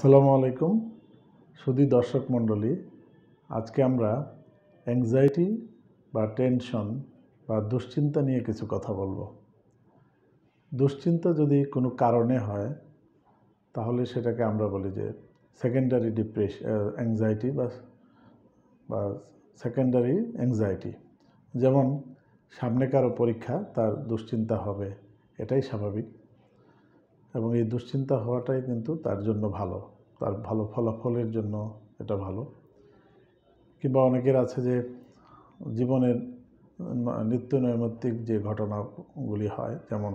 আসসালামু আলাইকুম সুদী দর্শক মণ্ডলী আজকে আমরা অ্যাংজাইটি বা টেনশন বা দুশ্চিন্তা নিয়ে কিছু কথা বলবো দুশ্চিন্তা যদি কোনো কারণে হয় তাহলে সেটাকে আমরা বলি যে সেকেন্ডারি ডিপ্রেশ অ্যাংজাইটি বা বা সেকেন্ডারি অ্যাংজাইটি যেমন সামনে কারো পরীক্ষা তার দুশ্চিন্তা হবে এটাই স্বাভাবিক এবং এই দুশ্চিন্তা হওয়াটাই কিন্তু তার জন্য ভালো তার ভালো ফলাফলের জন্য এটা ভালো কিংবা অনেকের আছে যে জীবনের নিত্য নৈমিত্তিক যে ঘটনাগুলি হয় যেমন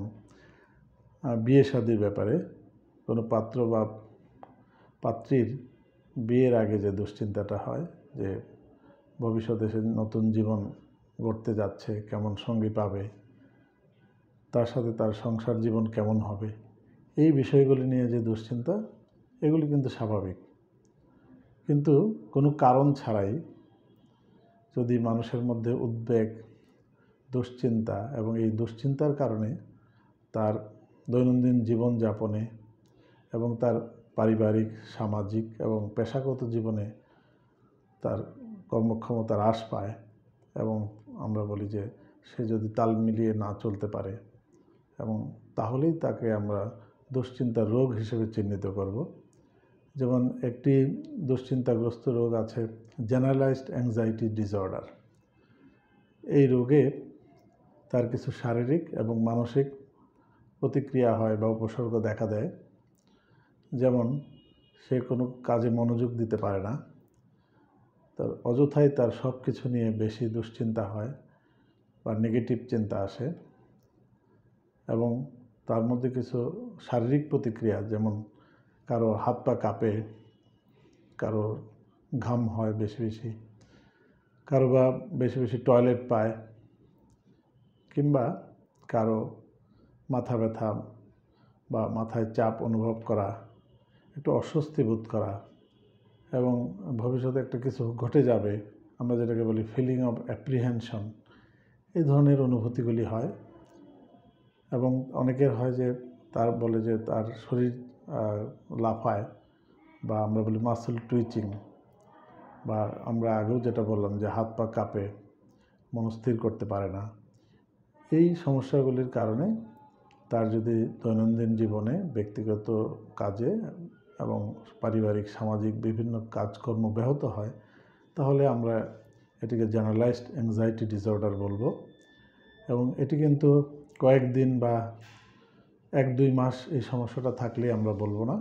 বিয়ে শাদির ব্যাপারে কোনো পাত্র বা পাত্রীর বিয়ের আগে যে দুশ্চিন্তাটা হয় যে ভবিষ্যতে সে নতুন জীবন গড়তে যাচ্ছে কেমন সঙ্গী পাবে তার সাথে তার সংসার জীবন কেমন হবে এই বিষয়গুলি নিয়ে যে দুশ্চিন্তা এগুলি কিন্তু স্বাভাবিক কিন্তু কোনো কারণ ছাড়াই যদি মানুষের মধ্যে উদ্বেগ দুশ্চিন্তা এবং এই দুশ্চিন্তার কারণে তার দৈনন্দিন জীবনযাপনে এবং তার পারিবারিক সামাজিক এবং পেশাগত জীবনে তার কর্মক্ষমতা হ্রাস পায় এবং আমরা বলি যে সে যদি তাল মিলিয়ে না চলতে পারে এবং তাহলেই তাকে আমরা দুশ্চিন্তা রোগ হিসেবে চিহ্নিত করব যেমন একটি দুশ্চিন্তাগ্রস্ত রোগ আছে জেনারেলাইজড অ্যাংজাইটি ডিসঅর্ডার এই রোগে তার কিছু শারীরিক এবং মানসিক প্রতিক্রিয়া হয় বা উপসর্গ দেখা দেয় যেমন সে কোনো কাজে মনোযোগ দিতে পারে না তার অযথায় তার সব কিছু নিয়ে বেশি দুশ্চিন্তা হয় বা নেগেটিভ চিন্তা আসে এবং তার মধ্যে কিছু শারীরিক প্রতিক্রিয়া যেমন কারো হাত পা কাঁপে কারো ঘাম হয় বেশি বেশি কারো বা বেশি বেশি টয়লেট পায় কিংবা কারো মাথা ব্যথা বা মাথায় চাপ অনুভব করা একটু অস্বস্তি বোধ করা এবং ভবিষ্যতে একটা কিছু ঘটে যাবে আমরা যেটাকে বলি ফিলিং অফ অ্যাপ্রিহেনশন এই ধরনের অনুভূতিগুলি হয় এবং অনেকের হয় যে তার বলে যে তার শরীর লাফায় বা আমরা বলি মাসল টুইচিং বা আমরা আগেও যেটা বললাম যে হাত পা কাঁপে মনস্থির করতে পারে না এই সমস্যাগুলির কারণে তার যদি দৈনন্দিন জীবনে ব্যক্তিগত কাজে এবং পারিবারিক সামাজিক বিভিন্ন কাজকর্ম ব্যাহত হয় তাহলে আমরা এটিকে জেনারেলাইজড অ্যাংজাইটি ডিসঅর্ডার বলবো এবং এটি কিন্তু কয়েকদিন বা এক দুই মাস এই সমস্যাটা থাকলে আমরা বলবো না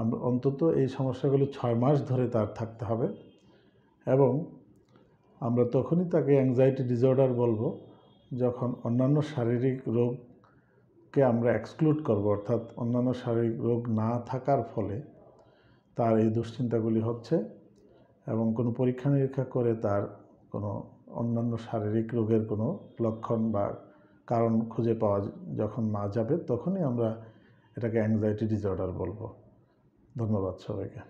আমরা অন্তত এই সমস্যাগুলো ছয় মাস ধরে তার থাকতে হবে এবং আমরা তখনই তাকে অ্যাংজাইটি ডিসঅর্ডার বলবো যখন অন্যান্য শারীরিক রোগকে আমরা এক্সক্লুড করব অর্থাৎ অন্যান্য শারীরিক রোগ না থাকার ফলে তার এই দুশ্চিন্তাগুলি হচ্ছে এবং কোনো পরীক্ষা নিরীক্ষা করে তার কোনো অন্যান্য শারীরিক রোগের কোনো লক্ষণ বা কারণ খুঁজে পাওয়া যখন না যাবে তখনই আমরা এটাকে অ্যাংজাইটি ডিসঅর্ডার বলবো ধন্যবাদ সবাইকে